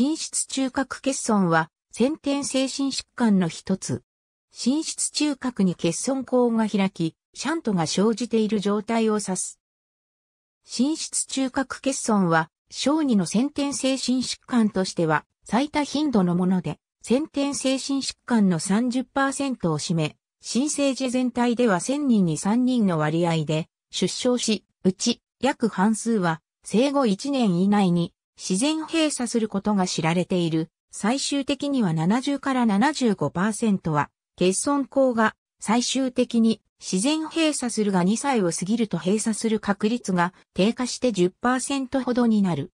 心室中核欠損は先天精神疾患の一つ。心室中核に欠損口が開き、シャントが生じている状態を指す。心室中核欠損は、小児の先天精神疾患としては最多頻度のもので、先天精神疾患の30%を占め、新生児全体では1000人に3人の割合で出生し、うち約半数は生後1年以内に自然閉鎖することが知られている。最終的には70から75%は、欠損口が最終的に自然閉鎖するが2歳を過ぎると閉鎖する確率が低下して10%ほどになる。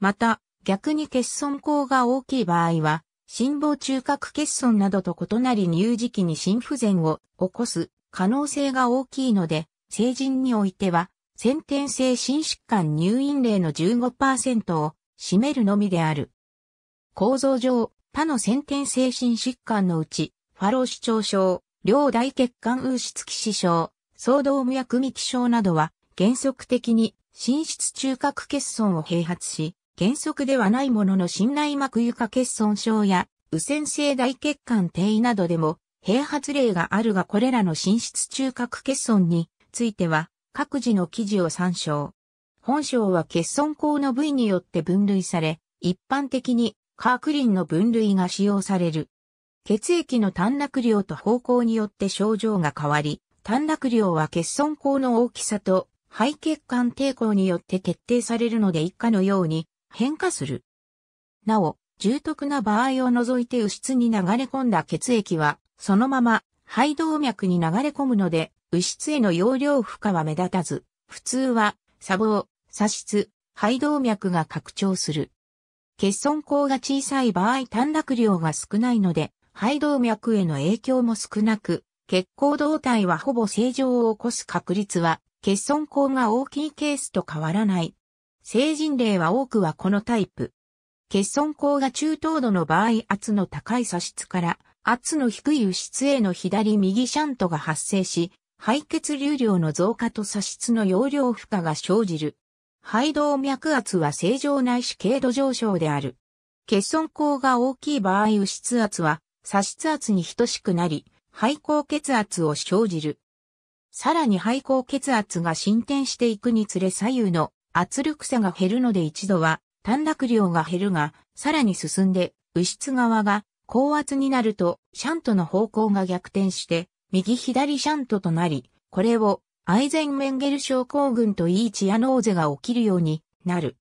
また、逆に欠損口が大きい場合は、心房中隔欠損などと異なり乳児期に心不全を起こす可能性が大きいので、成人においては先天性心疾患入院例の15%を占めるのみである。構造上、他の先天性心疾患のうち、ファロー視聴症、両大血管風湿気死症、総動脈幹症などは原則的に心室中核欠損を併発し、原則ではないものの心内膜床欠損症や右線性大血管低位などでも併発例があるがこれらの心室中核欠損については各自の記事を参照。本章は欠損項の部位によって分類され、一般的にカークリンの分類が使用される。血液の短絡量と方向によって症状が変わり、短絡量は欠損項の大きさと肺血管抵抗によって決定されるので以下のように変化する。なお、重篤な場合を除いて右室に流れ込んだ血液は、そのまま肺動脈に流れ込むので、物質への容量負荷は目立たず、普通は、砂防、砂質、肺動脈が拡張する。欠損口が小さい場合短絡量が少ないので、肺動脈への影響も少なく、血行動体はほぼ正常を起こす確率は、欠損口が大きいケースと変わらない。成人例は多くはこのタイプ。欠損口が中等度の場合圧の高い差質から圧の低い右室への左右シャントが発生し、肺血流量の増加と左室の容量負荷が生じる。肺動脈圧は正常ないし軽度上昇である。欠損口が大きい場合右室圧は左室圧に等しくなり、肺高血圧を生じる。さらに肺高血圧が進展していくにつれ左右の圧力差が減るので一度は短絡量が減るが、さらに進んで、右室側が高圧になると、シャントの方向が逆転して、右左シャントとなり、これをアイゼンメンゲル症候群といいチアノーゼが起きるようになる。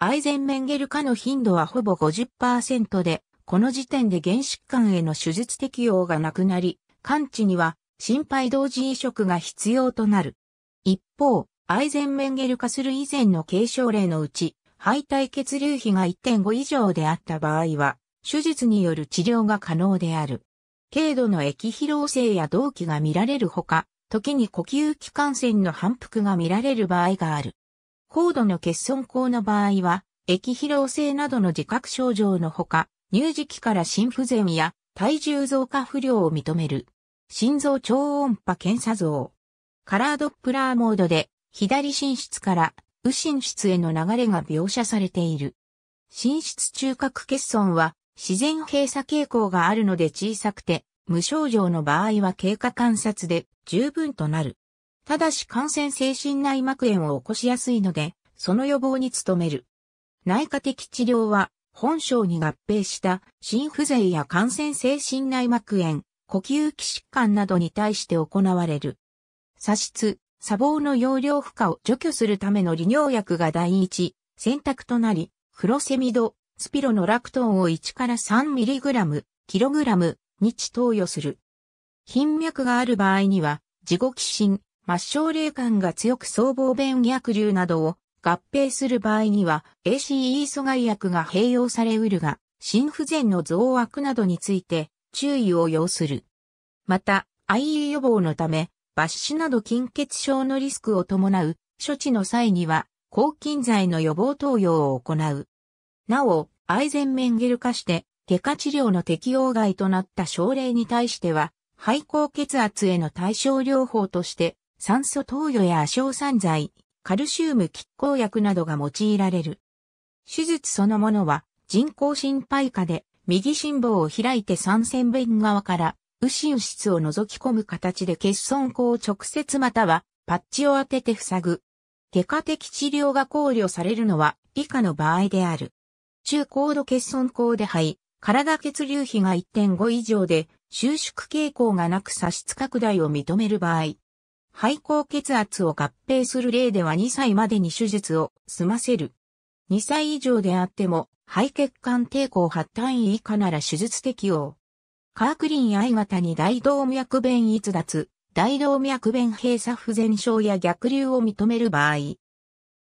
アイゼンメンゲル化の頻度はほぼ50%で、この時点で原疾患への手術適用がなくなり、完治には心肺同時移植が必要となる。一方、アイゼンメンゲル化する以前の軽症例のうち、肺体血流比が1.5以上であった場合は、手術による治療が可能である。軽度の液疲労性や動悸が見られるほか、時に呼吸器感染の反復が見られる場合がある。高度の欠損口の場合は、液疲労性などの自覚症状のほか、乳児期から心不全や体重増加不良を認める。心臓超音波検査像。カラードップラーモードで、左心室から右心室への流れが描写されている。心室中核欠損は、自然閉鎖傾向があるので小さくて、無症状の場合は経過観察で十分となる。ただし感染性心内膜炎を起こしやすいので、その予防に努める。内科的治療は、本症に合併した心不全や感染性心内膜炎、呼吸器疾患などに対して行われる。左室、砂防の容量負荷を除去するための利尿薬が第一選択となり、フロセミド、スピロのラクトンを1から 3mg、kg 日投与する。頻脈がある場合には、自己寄進、末梢霊感が強く僧帽弁逆流などを合併する場合には ACE 阻害薬が併用されうるが、心不全の増悪などについて注意を要する。また、IE 予防のため、抜歯など貧血症のリスクを伴う処置の際には、抗菌剤の予防投与を行う。なお、アイゼンメンゲル化して、外科治療の適用外となった症例に対しては、肺高血圧への対症療法として、酸素投与や硝酸剤、カルシウム拮抗薬などが用いられる。手術そのものは、人工心肺下で、右心房を開いて三線弁側から、右心室を覗き込む形で欠損口を直接または、パッチを当てて塞ぐ。外科的治療が考慮されるのは、以下の場合である。中高度欠損高で肺、体血流比が1.5以上で収縮傾向がなく差し拡大を認める場合、肺高血圧を合併する例では2歳までに手術を済ませる。2歳以上であっても、肺血管抵抗8単位以下なら手術適用。カークリン I 型に大動脈弁逸脱、大動脈弁閉鎖不全症や逆流を認める場合。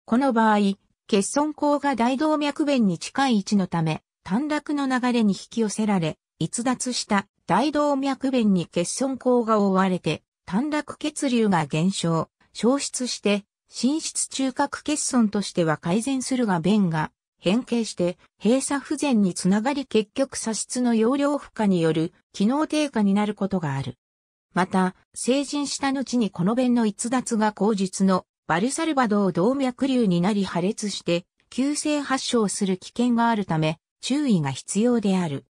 この場合、欠損口が大動脈弁に近い位置のため、短絡の流れに引き寄せられ、逸脱した大動脈弁に欠損口が覆われて、短絡血流が減少、消失して、心室中核欠損としては改善するが弁が変形して閉鎖不全につながり結局左室の容量負荷による機能低下になることがある。また、成人した後にこの弁の逸脱が口述のバルサルバドを動脈瘤になり破裂して、急性発症する危険があるため、注意が必要である。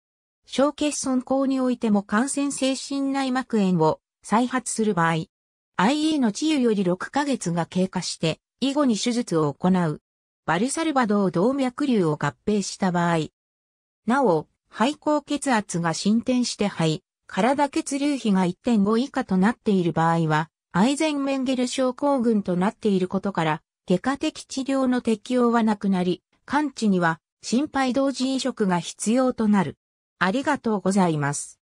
小血損口においても感染性心内膜炎を再発する場合、IE の治癒より6ヶ月が経過して、以後に手術を行う。バルサルバドを動脈瘤を合併した場合。なお、肺高血圧が進展して肺、体血流比が1.5以下となっている場合は、アイゼンメンゲル症候群となっていることから、外科的治療の適用はなくなり、完治には心肺同時移植が必要となる。ありがとうございます。